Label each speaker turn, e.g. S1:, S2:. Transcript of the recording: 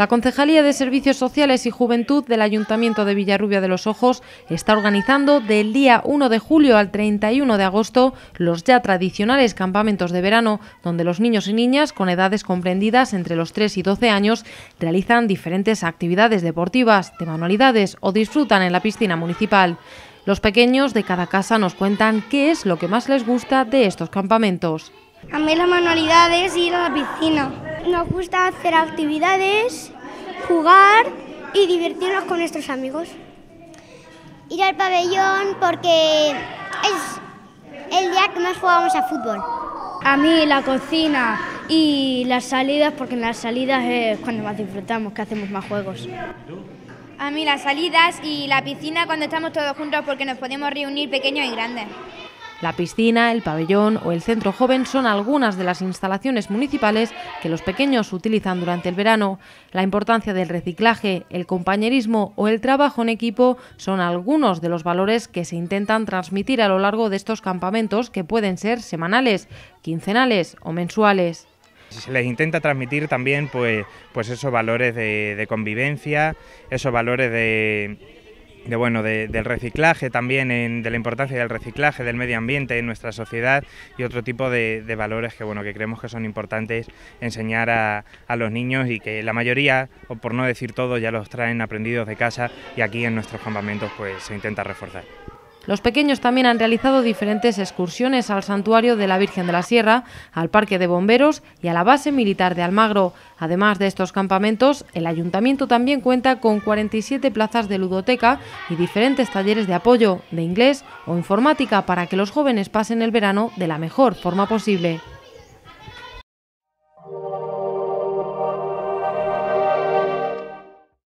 S1: La Concejalía de Servicios Sociales y Juventud del Ayuntamiento de Villarrubia de los Ojos está organizando del día 1 de julio al 31 de agosto los ya tradicionales campamentos de verano, donde los niños y niñas con edades comprendidas entre los 3 y 12 años realizan diferentes actividades deportivas, de manualidades o disfrutan en la piscina municipal. Los pequeños de cada casa nos cuentan qué es lo que más les gusta de estos campamentos. A mí la manualidades y ir a la piscina. Nos gusta hacer actividades, jugar y divertirnos con nuestros amigos. Ir al pabellón porque es el día que más jugamos a fútbol. A mí la cocina y las salidas porque en las salidas es cuando más disfrutamos, que hacemos más juegos. A mí las salidas y la piscina cuando estamos todos juntos porque nos podemos reunir pequeños y grandes. La piscina, el pabellón o el centro joven son algunas de las instalaciones municipales que los pequeños utilizan durante el verano. La importancia del reciclaje, el compañerismo o el trabajo en equipo son algunos de los valores que se intentan transmitir a lo largo de estos campamentos que pueden ser semanales, quincenales o mensuales.
S2: Se les intenta transmitir también pues, pues esos valores de convivencia, esos valores de de bueno del reciclaje también de la importancia del reciclaje del medio ambiente en nuestra sociedad y otro tipo de, valores que bueno que creemos que son importantes enseñar a, a, los niños y que la mayoría o por no decir todo ya los traen aprendidos de casa y aquí en nuestros campamentos pues se intenta reforzar
S1: los pequeños también han realizado diferentes excursiones al santuario de la Virgen de la Sierra, al Parque de Bomberos y a la base militar de Almagro. Además de estos campamentos, el ayuntamiento también cuenta con 47 plazas de ludoteca y diferentes talleres de apoyo, de inglés o informática para que los jóvenes pasen el verano de la mejor forma posible.